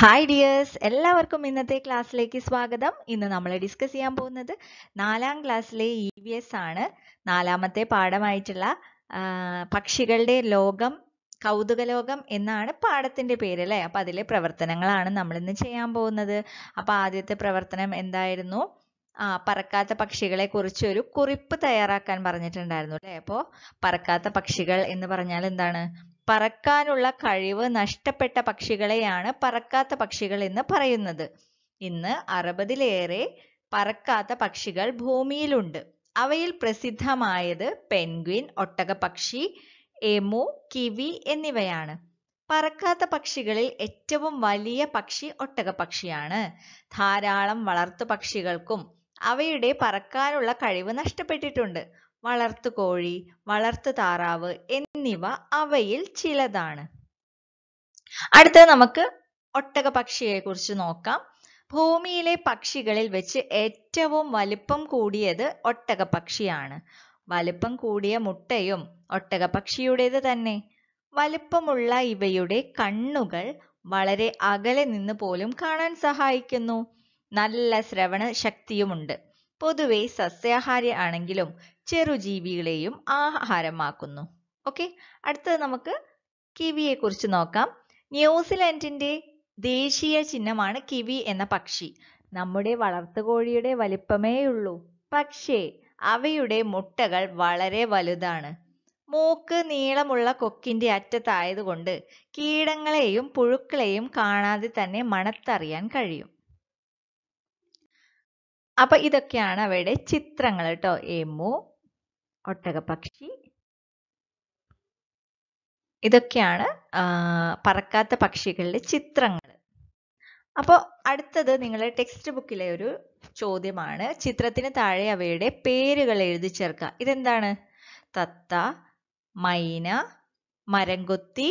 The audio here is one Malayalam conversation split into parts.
ഹായ് ഡിയേഴ്സ് എല്ലാവർക്കും ഇന്നത്തെ ക്ലാസ്സിലേക്ക് സ്വാഗതം ഇന്ന് നമ്മൾ ഡിസ്കസ് ചെയ്യാൻ പോകുന്നത് നാലാം ക്ലാസ്സിലെ ഇ വി എസ് ആണ് നാലാമത്തെ പാഠമായിട്ടുള്ള പക്ഷികളുടെ ലോകം കൗതുകലോകം എന്നാണ് പാഠത്തിന്റെ പേര് അല്ലേ അപ്പം അതിലെ പ്രവർത്തനങ്ങളാണ് നമ്മൾ ഇന്ന് ചെയ്യാൻ പോകുന്നത് അപ്പം ആദ്യത്തെ പ്രവർത്തനം എന്തായിരുന്നു ആ പറക്കാത്ത പക്ഷികളെ കുറിച്ച് ഒരു കുറിപ്പ് തയ്യാറാക്കാൻ പറഞ്ഞിട്ടുണ്ടായിരുന്നു അല്ലേ അപ്പോൾ പറക്കാത്ത പക്ഷികൾ എന്ന് പറഞ്ഞാൽ എന്താണ് പറക്കാനുള്ള കഴിവ് നഷ്ടപ്പെട്ട പക്ഷികളെയാണ് പറക്കാത്ത പക്ഷികൾ എന്ന് പറയുന്നത് ഇന്ന് അറുപതിലേറെ പറക്കാത്ത പക്ഷികൾ ഭൂമിയിലുണ്ട് അവയിൽ പ്രസിദ്ധമായത് പെൻഗ്വിൻ ഒട്ടകപക്ഷി എമു കിവി എന്നിവയാണ് പറക്കാത്ത പക്ഷികളിൽ ഏറ്റവും വലിയ പക്ഷി ഒട്ടകപക്ഷിയാണ് ധാരാളം വളർത്തു പക്ഷികൾക്കും അവയുടെ പറക്കാനുള്ള കഴിവ് നഷ്ടപ്പെട്ടിട്ടുണ്ട് വളർത്തു കോഴി വളർത്തു താറാവ് എന്നിവ അവയിൽ ചിലതാണ് അടുത്തത് നമുക്ക് ഒട്ടക പക്ഷിയെ കുറിച്ച് നോക്കാം ഭൂമിയിലെ പക്ഷികളിൽ വെച്ച് ഏറ്റവും വലിപ്പം കൂടിയത് ഒട്ടക പക്ഷിയാണ് വലിപ്പം കൂടിയ മുട്ടയും ഒട്ടക പക്ഷിയുടേത് തന്നെ വലിപ്പമുള്ള ഇവയുടെ കണ്ണുകൾ വളരെ അകലെ നിന്ന് പോലും കാണാൻ സഹായിക്കുന്നു നല്ല ശ്രവണ ശക്തിയുമുണ്ട് പൊതുവെ സസ്യാഹാരി ആണെങ്കിലും ചെറുജീവികളെയും ആഹാരമാക്കുന്നു ഓക്കെ അടുത്തത് നമുക്ക് കിവിയെ കുറിച്ച് നോക്കാം ന്യൂസിലൻഡിന്റെ ദേശീയ ചിഹ്നമാണ് കിവി എന്ന പക്ഷി നമ്മുടെ വളർത്തുകോഴിയുടെ ഉള്ളൂ പക്ഷേ അവയുടെ മുട്ടകൾ വളരെ വലുതാണ് മൂക്ക് നീളമുള്ള കൊക്കിന്റെ അറ്റത്തായതുകൊണ്ട് കീടങ്ങളെയും പുഴുക്കളെയും കാണാതെ തന്നെ മണത്തറിയാൻ കഴിയും അപ്പൊ ഇതൊക്കെയാണ് അവയുടെ ചിത്രങ്ങൾ കേട്ടോ എമു ഒട്ടകപക്ഷി ഇതൊക്കെയാണ് പറക്കാത്ത പക്ഷികളുടെ ചിത്രങ്ങൾ അപ്പോൾ അടുത്തത് നിങ്ങളുടെ ടെക്സ്റ്റ് ബുക്കിലെ ഒരു ചോദ്യമാണ് ചിത്രത്തിന് താഴെ അവയുടെ പേരുകൾ എഴുതി ചേർക്കുക ഇതെന്താണ് തത്ത മൈന മരംകൊത്തി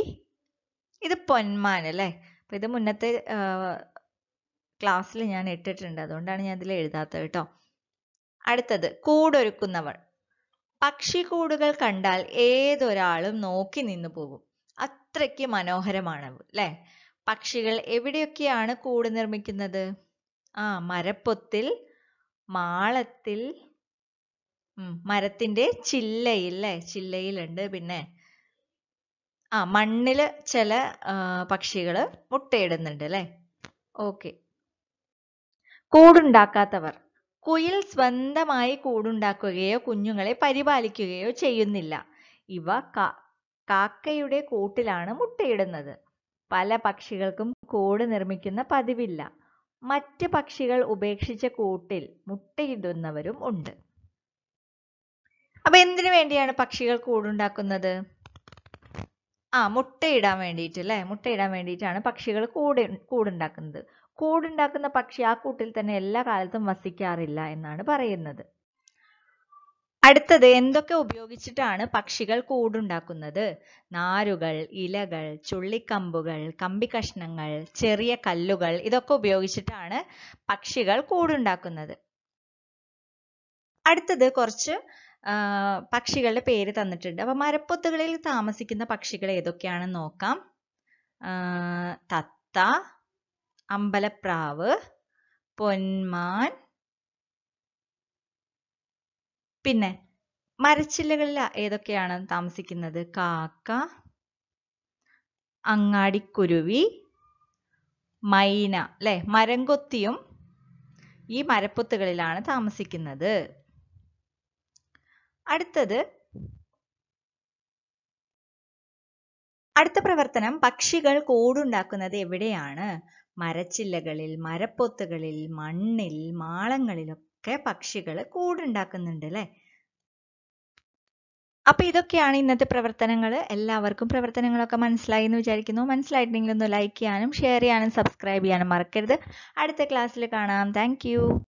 ഇത് പൊന്മാൻ അല്ലേ അപ്പം ഇത് മുന്നത്തെ ക്ലാസ്സിൽ ഞാൻ ഇട്ടിട്ടുണ്ട് അതുകൊണ്ടാണ് ഞാൻ ഇതിൽ എഴുതാത്തത് കേട്ടോ അടുത്തത് കൂടൊരുക്കുന്നവർ പക്ഷിക്കൂടുകൾ കണ്ടാൽ ഏതൊരാളും നോക്കി നിന്നു പോകും അത്രയ്ക്ക് മനോഹരമാണ് അല്ലേ പക്ഷികൾ എവിടെയൊക്കെയാണ് കൂട് നിർമ്മിക്കുന്നത് ആ മരപ്പൊത്തിൽ മാളത്തിൽ മരത്തിന്റെ ചില്ലയിൽ അല്ലേ ചില്ലയിലുണ്ട് പിന്നെ ആ മണ്ണില് ചില പക്ഷികൾ മുട്ടയിടുന്നുണ്ട് അല്ലേ ഓക്കെ കൂടുണ്ടാക്കാത്തവർ കുയിൽ സ്വന്തമായി കൂടുണ്ടാക്കുകയോ കുഞ്ഞുങ്ങളെ പരിപാലിക്കുകയോ ചെയ്യുന്നില്ല ഇവ കാക്കയുടെ കൂട്ടിലാണ് മുട്ടയിടുന്നത് പല പക്ഷികൾക്കും കൂട് നിർമ്മിക്കുന്ന പതിവില്ല മറ്റ് പക്ഷികൾ ഉപേക്ഷിച്ച കൂട്ടിൽ മുട്ടയിടുന്നവരും ഉണ്ട് അപ്പൊ എന്തിനു വേണ്ടിയാണ് പക്ഷികൾ കൂടുണ്ടാക്കുന്നത് ആ മുട്ടയിടാൻ വേണ്ടിയിട്ട് അല്ലെ മുട്ടയിടാൻ വേണ്ടിയിട്ടാണ് പക്ഷികൾ കൂട് കൂടുണ്ടാക്കുന്നത് കൂടുണ്ടാക്കുന്ന പക്ഷി ആ കൂട്ടിൽ തന്നെ എല്ലാ കാലത്തും വസിക്കാറില്ല എന്നാണ് പറയുന്നത് അടുത്തത് എന്തൊക്കെ ഉപയോഗിച്ചിട്ടാണ് പക്ഷികൾ കൂടുണ്ടാക്കുന്നത് നാരുകൾ ഇലകൾ ചുള്ളിക്കമ്പുകൾ കമ്പികഷ്ണങ്ങൾ ചെറിയ കല്ലുകൾ ഇതൊക്കെ ഉപയോഗിച്ചിട്ടാണ് പക്ഷികൾ കൂടുണ്ടാക്കുന്നത് അടുത്തത് കുറച്ച് പക്ഷികളുടെ പേര് തന്നിട്ടുണ്ട് അപ്പൊ മരപ്പൊത്തുകളിൽ താമസിക്കുന്ന പക്ഷികൾ ഏതൊക്കെയാണെന്ന് നോക്കാം തത്ത അമ്പലപ്രാവ് പൊന്മാൻ പിന്നെ മരച്ചില്ലകളിൽ ഏതൊക്കെയാണ് താമസിക്കുന്നത് കാക്ക അങ്ങാടിക്കുരുവി മൈന അല്ലെ മരംകൊത്തിയും ഈ മരപ്പൊത്തുകളിലാണ് താമസിക്കുന്നത് അടുത്തത് അടുത്ത പ്രവർത്തനം പക്ഷികൾ കൂടുണ്ടാക്കുന്നത് എവിടെയാണ് മരച്ചില്ലകളിൽ മരപ്പൊത്തുകളിൽ മണ്ണിൽ മാളങ്ങളിലൊക്കെ പക്ഷികൾ കൂടുണ്ടാക്കുന്നുണ്ട് അല്ലേ അപ്പൊ ഇതൊക്കെയാണ് ഇന്നത്തെ പ്രവർത്തനങ്ങൾ എല്ലാവർക്കും പ്രവർത്തനങ്ങളൊക്കെ മനസ്സിലായി എന്ന് വിചാരിക്കുന്നു മനസ്സിലായിട്ടുണ്ടെങ്കിൽ ഒന്ന് ലൈക്ക് ചെയ്യാനും ഷെയർ ചെയ്യാനും സബ്സ്ക്രൈബ് ചെയ്യാനും മറക്കരുത് അടുത്ത ക്ലാസ്സിൽ കാണാം താങ്ക്